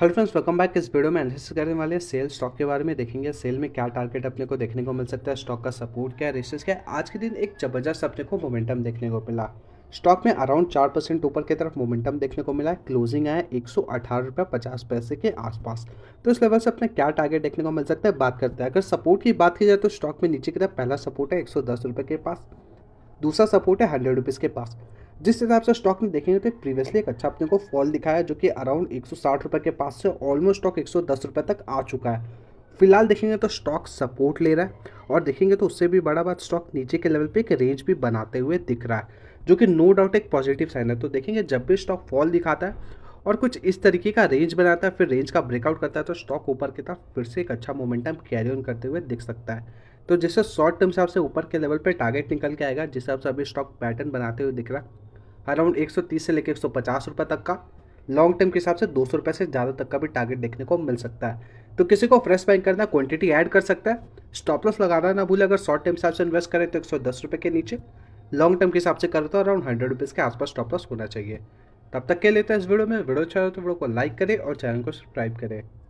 hello friends welcome back इस video में analysis करने वाले सेल स्टॉक के बारे में देखेंगे सेल में क्या टारगेट अपने को देखने को मिल सकता है स्टॉक का सपोर्ट क्या है क्या है आज के दिन एक जबरदस्त अपने को मोमेंटम देखने को मिला स्टॉक में अराउंड चार परसेंट ऊपर की तरफ मोमेंटम देखने को मिला है क्लोजिंग आया एक सौ अठारह रुपये पचास पैसे के आसपास तो इस लेवल से अपने क्या टारगेट देखने को मिल सकता है बात करते हैं अगर सपोर्ट की बात की जाए तो स्टॉक में नीचे की तरफ पहला सपोर्ट है एक सौ दस रुपये के पास दूसरा सपोर्ट है हंड्रेड रुपीज़ के पास जिस हिसाब से स्टॉक में देखेंगे तो प्रीवियसली एक अच्छा अपने को फॉल दिखाया जो कि अराउंड एक रुपए के पास से ऑलमोस्ट स्टॉक एक सौ तक आ चुका है फिलहाल देखेंगे तो स्टॉक सपोर्ट ले रहा है और देखेंगे तो उससे भी बड़ा बात स्टॉक नीचे के लेवल पे एक रेंज भी बनाते हुए दिख रहा है जो कि नो डाउट एक पॉजिटिव साइन है तो देखेंगे जब भी स्टॉक फॉल दिखाता है और कुछ इस तरीके का रेंज बनाता है फिर रेंज का ब्रेकआउट करता है तो स्टॉक ऊपर की तरफ फिर से एक अच्छा मोमेंटम कैरी ऑन करते हुए दिख सकता है तो जिससे शॉर्ट टर्म से आपसे ऊपर के लेवल पर टारगेट निकल के आएगा जिस हिसाब से अभी स्टॉक पैटर्न बनाते हुए दिख रहा है अराउंड 130 से लेकर एक सौ तक का लॉन्ग टर्म के हिसाब से दो सौ रुपये से ज़्यादा तक का भी टारगेट देखने को मिल सकता है तो किसी को फ्रेश बाइंग करना क्वांटिटी ऐड कर सकता है स्टॉप लॉस लगाना ना भूले अगर शॉर्ट टर्म हिसाब से इन्वेस्ट करें तो एक सौ दस रुपये के नीचे लॉन्ग टर्म के हिसाब से करें तो अराउंड हंड्रेड रुपीज़ के आसपास स्टॉप लॉस होना चाहिए तब तक के लेते तो हैं इस वीडियो में वीडियो अच्छा हो तो वीडियो को लाइक करें और चैनल को सब्सक्राइब करें